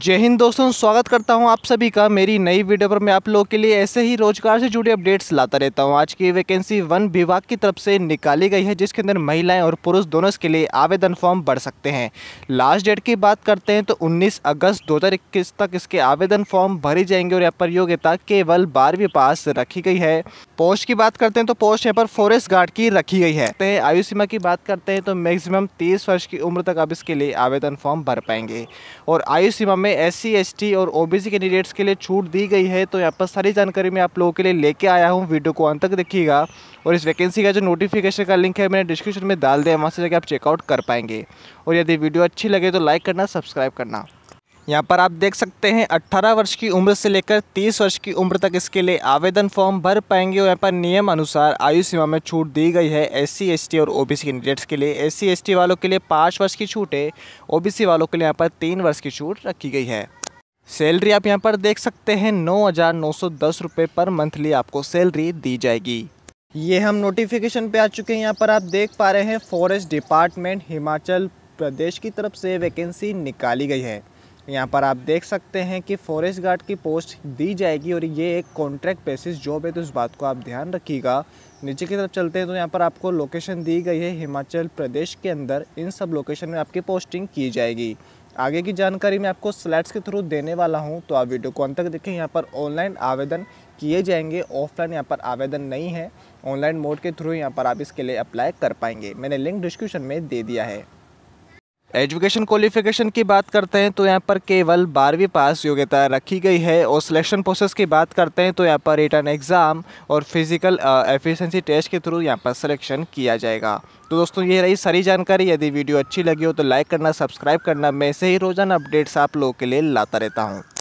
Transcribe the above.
जय हिंद दोस्तों स्वागत करता हूं आप सभी का मेरी नई वीडियो पर मैं आप लोगों के लिए ऐसे ही रोजगार से जुड़े अपडेट्स लाता रहता हूं आज की वैकेंसी वन विभाग की तरफ से निकाली गई है जिसके अंदर महिलाएं और पुरुष दोनों के लिए आवेदन फॉर्म भर सकते हैं लास्ट डेट की बात करते हैं तो 19 अगस्त दो तक इसके आवेदन फॉर्म भरे जाएंगे और यहाँ पर योग्यता केवल बारहवीं पास रखी गई है पोस्ट की बात करते हैं तो पोस्ट यहाँ पर फॉरेस्ट गार्ड की रखी गई है तो आयु सीमा की बात करते हैं तो मैक्सिमम तीस वर्ष की उम्र तक आप इसके लिए आवेदन फॉर्म भर पाएंगे और आयु सीमा हमें एस सी और ओ बी कैंडिडेट्स के लिए छूट दी गई है तो यहाँ पर सारी जानकारी मैं आप लोगों के लिए लेके आया हूँ वीडियो को अंत तक देखिएगा और इस वैकेंसी का जो नोटिफिकेशन का लिंक है मैंने डिस्क्रिप्शन में डाल दिया वहाँ से जाकर आप चेकआउट कर पाएंगे और यदि वीडियो अच्छी लगे तो लाइक करना सब्सक्राइब करना यहाँ पर आप देख सकते हैं 18 वर्ष की उम्र से लेकर 30 वर्ष की उम्र तक इसके लिए आवेदन फॉर्म भर पाएंगे और यहाँ पर नियम अनुसार आयु सीमा में छूट दी गई है एस सी और ओबीसी कैंडिडेट्स के लिए एस सी वालों के लिए पाँच वर्ष की छूट है ओबीसी वालों के लिए यहाँ पर तीन वर्ष की छूट रखी गई है सैलरी आप यहाँ पर देख सकते हैं नौ हज़ार नौ सौ दस पर मंथली आपको सैलरी दी जाएगी ये हम नोटिफिकेशन पे आ चुके हैं यहाँ पर आप देख पा रहे हैं फॉरेस्ट डिपार्टमेंट हिमाचल प्रदेश की तरफ से वैकेंसी निकाली गई है यहाँ पर आप देख सकते हैं कि फॉरेस्ट गार्ड की पोस्ट दी जाएगी और ये एक कॉन्ट्रैक्ट बेसिस जॉब है तो इस बात को आप ध्यान रखिएगा नीचे की तरफ चलते हैं तो यहाँ पर आपको लोकेशन दी गई है हिमाचल प्रदेश के अंदर इन सब लोकेशन में आपकी पोस्टिंग की जाएगी आगे की जानकारी मैं आपको स्लैट्स के थ्रू देने वाला हूँ तो आप वीडियो को अंत तक देखें यहाँ पर ऑनलाइन आवेदन किए जाएंगे ऑफलाइन यहाँ पर आवेदन नहीं है ऑनलाइन मोड के थ्रू यहाँ पर आप इसके लिए अप्लाई कर पाएंगे मैंने लिंक डिस्क्रिप्शन में दे दिया है एजुकेशन क्वालिफिकेशन की बात करते हैं तो यहाँ पर केवल बारहवीं पास योग्यता रखी गई है और सिलेक्शन प्रोसेस की बात करते हैं तो यहाँ पर रिटर्न एग्ज़ाम और फिजिकल एफिशिएंसी टेस्ट के थ्रू यहाँ पर सिलेक्शन किया जाएगा तो दोस्तों ये रही सारी जानकारी यदि वीडियो अच्छी लगी हो तो लाइक करना सब्सक्राइब करना मैं ऐसे ही रोज़ाना अपडेट्स आप लोगों के लिए लाता रहता हूँ